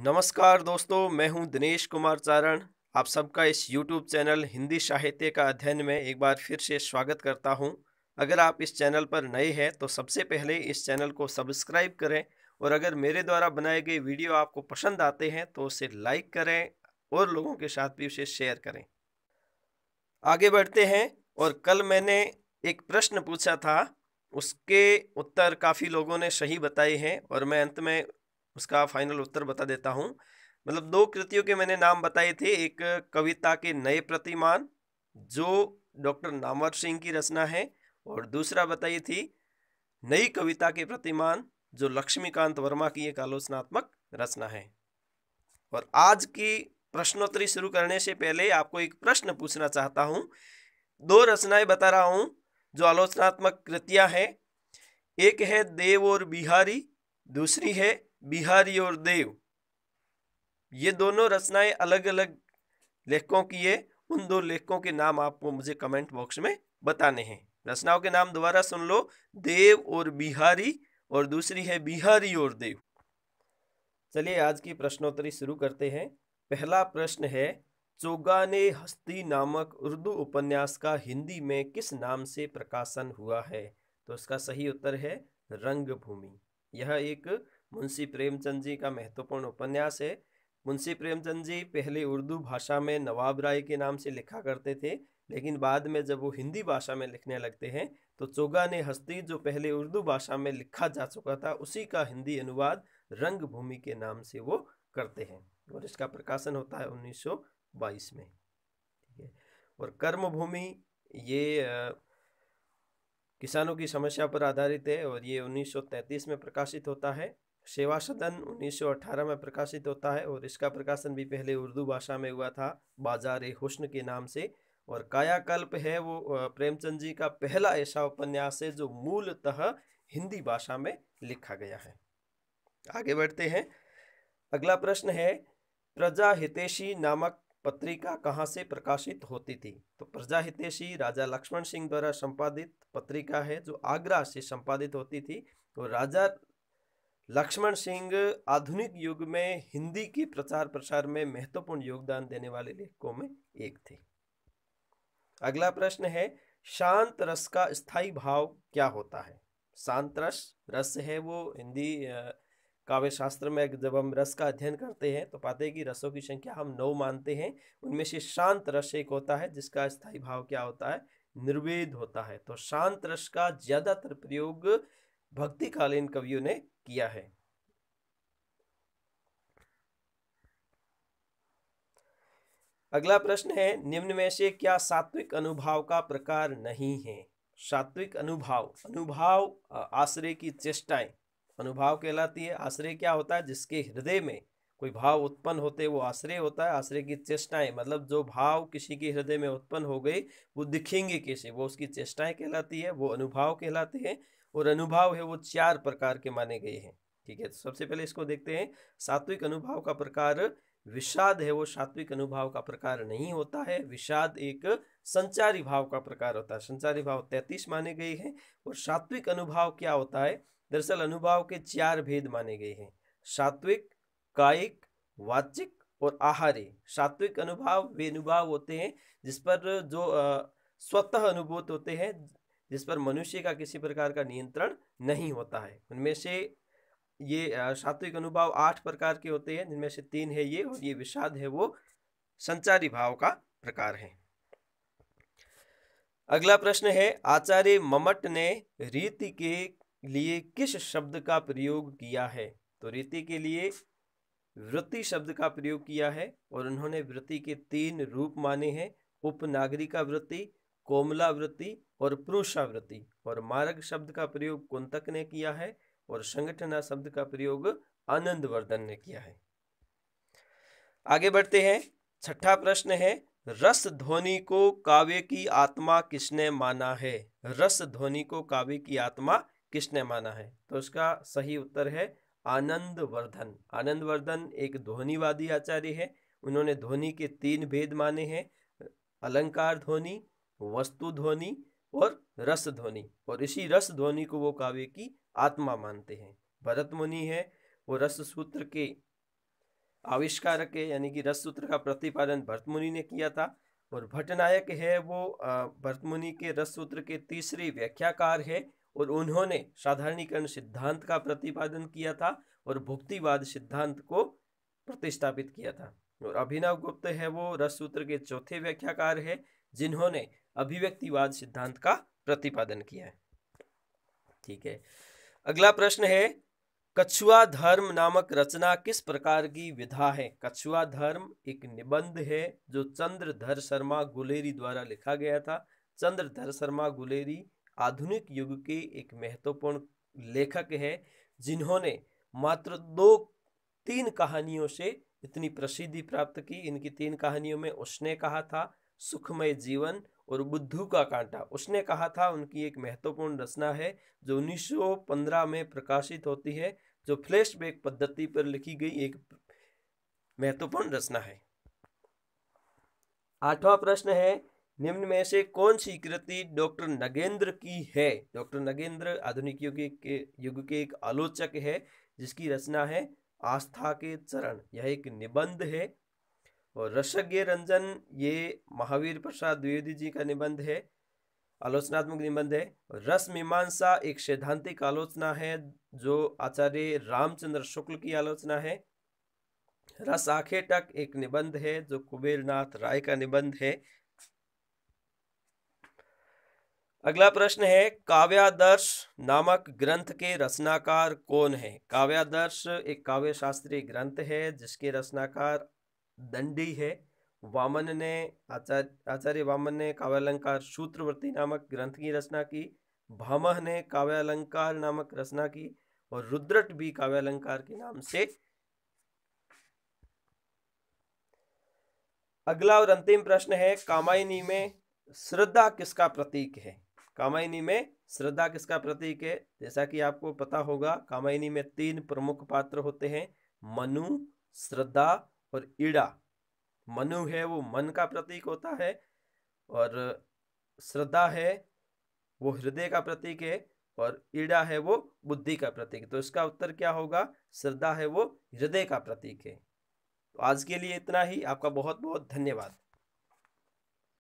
नमस्कार दोस्तों मैं हूं दिनेश कुमार चारण आप सबका इस यूट्यूब चैनल हिंदी साहित्य का अध्ययन में एक बार फिर से स्वागत करता हूं अगर आप इस चैनल पर नए हैं तो सबसे पहले इस चैनल को सब्सक्राइब करें और अगर मेरे द्वारा बनाए गए वीडियो आपको पसंद आते हैं तो उसे लाइक करें और लोगों के साथ भी उसे शेयर करें आगे बढ़ते हैं और कल मैंने एक प्रश्न पूछा था उसके उत्तर काफ़ी लोगों ने सही बताए हैं और मैं अंत में उसका फाइनल उत्तर बता देता हूँ मतलब दो कृतियों के मैंने नाम बताए थे एक कविता के नए प्रतिमान जो डॉक्टर नामवर सिंह की रचना है और दूसरा बताई थी नई कविता के प्रतिमान जो लक्ष्मीकांत वर्मा की एक आलोचनात्मक रचना है और आज की प्रश्नोत्तरी शुरू करने से पहले आपको एक प्रश्न पूछना चाहता हूँ दो रचनाएं बता रहा हूँ जो आलोचनात्मक कृतियाँ हैं एक है देव और बिहारी दूसरी है बिहारी और देव ये दोनों रचनाएं अलग अलग लेखकों की है उन दो लेखकों के नाम आपको मुझे कमेंट बॉक्स में बताने हैं रचनाओं के नाम दोबारा सुन लो देव और बिहारी और दूसरी है बिहारी और देव चलिए आज की प्रश्नोत्तरी शुरू करते हैं पहला प्रश्न है चोगाने हस्ती नामक उर्दू उपन्यास का हिंदी में किस नाम से प्रकाशन हुआ है तो इसका सही उत्तर है रंगभूमि यह एक मुंशी प्रेमचंद जी का महत्वपूर्ण उपन्यास है मुंशी प्रेमचंद जी पहले उर्दू भाषा में नवाब राय के नाम से लिखा करते थे लेकिन बाद में जब वो हिंदी भाषा में लिखने लगते हैं तो चोगा ने हस्ती जो पहले उर्दू भाषा में लिखा जा चुका था उसी का हिंदी अनुवाद रंगभूमि के नाम से वो करते हैं और इसका प्रकाशन होता है 1922 में ठीक है और कर्मभूमि ये किसानों की समस्या पर आधारित है और ये 1933 में प्रकाशित होता है सेवा सदन 1918 में प्रकाशित होता है और इसका प्रकाशन भी पहले उर्दू भाषा में हुआ था बाजार हुस्न के नाम से और कायाकल्प है वो प्रेमचंद जी का पहला ऐसा उपन्यास है जो मूलतः हिंदी भाषा में लिखा गया है आगे बढ़ते हैं अगला प्रश्न है प्रजा हितेशी नामक पत्रिका कहाँ से प्रकाशित होती थी तो प्रजा हितेशी राजा लक्ष्मण सिंह द्वारा संपादित पत्रिका है जो आगरा से संपादित होती थी और राजा लक्ष्मण सिंह आधुनिक युग में हिंदी के प्रचार प्रसार में महत्वपूर्ण योगदान देने वाले लेखकों में एक थे अगला प्रश्न है शांत रस का स्थायी भाव क्या होता है शांत रस रस है वो हिंदी काव्य शास्त्र में जब हम रस का अध्ययन करते हैं तो पाते हैं कि रसों की संख्या हम नौ मानते हैं उनमें से शांत रस एक होता है जिसका स्थायी भाव क्या होता है निर्वेद होता है तो शांत रस का ज्यादातर प्रयोग भक्तिकालीन कवियों ने किया है अगला प्रश्न है निम्न में से क्या सात्विक अनुभाव का प्रकार नहीं है सात्विक अनुभाव अनुभाव आश्रय की चेष्टाएं अनुभाव कहलाती है आश्रय क्या होता है जिसके हृदय में कोई भाव उत्पन्न होते वो आश्रय होता है आश्रय की चेष्टाएं मतलब जो भाव किसी के हृदय में उत्पन्न हो गई वो दिखेंगे कैसे वो उसकी चेष्टाएं कहलाती है वो अनुभाव कहलाते हैं और अनुभाव है वो चार प्रकार के माने गए हैं ठीक है तो सबसे पहले इसको देखते हैं सात्विक अनुभाव का प्रकार विषाद है वो सात्विक अनुभाव का प्रकार नहीं होता है विषाद एक संचारी भाव का प्रकार होता है संचारी भाव तैतीस माने गए हैं और सात्विक अनुभाव क्या होता है दरअसल अनुभाव के चार भेद माने गए हैं सात्विक कायिक वाचिक और आहारी सात्विक अनुभाव वे अनुभाव होते हैं जिस पर जो स्वतः अनुभूत होते हैं जिस पर मनुष्य का किसी प्रकार का नियंत्रण नहीं होता है उनमें से ये सात्विक अनुभाव आठ प्रकार के होते हैं जिनमें से तीन है ये और ये विषाद है वो संचारी भाव का प्रकार है अगला प्रश्न है आचार्य ममट ने रीति के लिए किस शब्द का प्रयोग किया है तो रीति के लिए वृत्ति शब्द का प्रयोग किया है और उन्होंने वृत्ति के तीन रूप माने हैं उपनागरिका वृत्ति कोमलावृत्ति और पुरुषावृत्ति और मार्ग शब्द का प्रयोग कुंतक ने किया है और संगठना शब्द का प्रयोग आनंद वर्धन ने किया है आगे बढ़ते हैं छठा प्रश्न है रस ध्वनि को काव्य की आत्मा किसने माना है रस ध्वनि को काव्य की आत्मा किसने माना है तो इसका सही उत्तर है आनंद वर्धन आनंद वर्धन एक ध्वनिवादी आचार्य है उन्होंने ध्वनि के तीन भेद माने हैं अलंकार ध्वनि वस्तु ध्वनि और रस ध्वनि और इसी रस ध्वनि को वो काव्य की आत्मा मानते हैं भरत मुनि है वो रस सूत्र के आविष्कारक के यानी कि रस सूत्र का प्रतिपादन भरत मुनि ने किया था और भटनायक है वो भरत मुनि के रस सूत्र के तीसरे व्याख्याकार है और उन्होंने साधारणीकरण सिद्धांत का प्रतिपादन किया था और भुक्तिवाद सिद्धांत को प्रतिष्ठापित किया था और अभिनव गुप्त है वो रस सूत्र के चौथे व्याख्याकार है जिन्होंने अभिव्यक्तिवाद सिद्धांत का प्रतिपादन किया है ठीक है अगला प्रश्न है कछुआ धर्म नामक रचना किस प्रकार की विधा है कछुआ धर्म एक निबंध है जो चंद्रधर शर्मा गुलेरी द्वारा लिखा गया था चंद्रधर शर्मा गुलेरी आधुनिक युग के एक महत्वपूर्ण लेखक है जिन्होंने मात्र दो तीन कहानियों से इतनी प्रसिद्धि प्राप्त की इनकी तीन कहानियों में उसने कहा था सुखमय जीवन और बुद्धू का कांटा उसने कहा था उनकी एक महत्वपूर्ण रचना है जो 1915 में प्रकाशित होती है जो फ्लैशबैक पद्धति पर लिखी गई एक महत्वपूर्ण रचना है आठवां प्रश्न है निम्न में से कौन सी कृति डॉक्टर नगेंद्र की है डॉक्टर नगेंद्र आधुनिक युग के युग के एक आलोचक है जिसकी रचना है आस्था के चरण यह एक निबंध है और रसज्ञ रंजन ये महावीर प्रसाद द्विवेदी जी का निबंध है आलोचनात्मक निबंध है रस मीमांसा एक सैद्धांतिक आलोचना है जो आचार्य रामचंद्र शुक्ल की आलोचना है रस टक एक निबंध है जो कुबेरनाथ राय का निबंध है अगला प्रश्न है काव्यादर्श नामक ग्रंथ के रचनाकार कौन है काव्यादर्श एक काव्य शास्त्रीय ग्रंथ है जिसके रचनाकार दंडी है वामन ने आचार्य आचार्य वामन ने काव्यालंकार सूत्रवर्ती नामक ग्रंथ की रचना की भामह ने काव्यालंकार नामक रचना की और रुद्रट भी काव्यालंकार के नाम से अगला और अंतिम प्रश्न है कामायनी में श्रद्धा किसका प्रतीक है कामायनी में श्रद्धा किसका प्रतीक है जैसा कि आपको पता होगा कामायनी में तीन प्रमुख पात्र होते हैं मनु श्रद्धा और ईड़ा मनु है वो मन का प्रतीक होता है और श्रद्धा है वो हृदय का प्रतीक है और ईड़ा है वो बुद्धि का प्रतीक तो इसका उत्तर क्या होगा श्रद्धा है वो हृदय का प्रतीक है तो आज के लिए इतना ही आपका बहुत बहुत धन्यवाद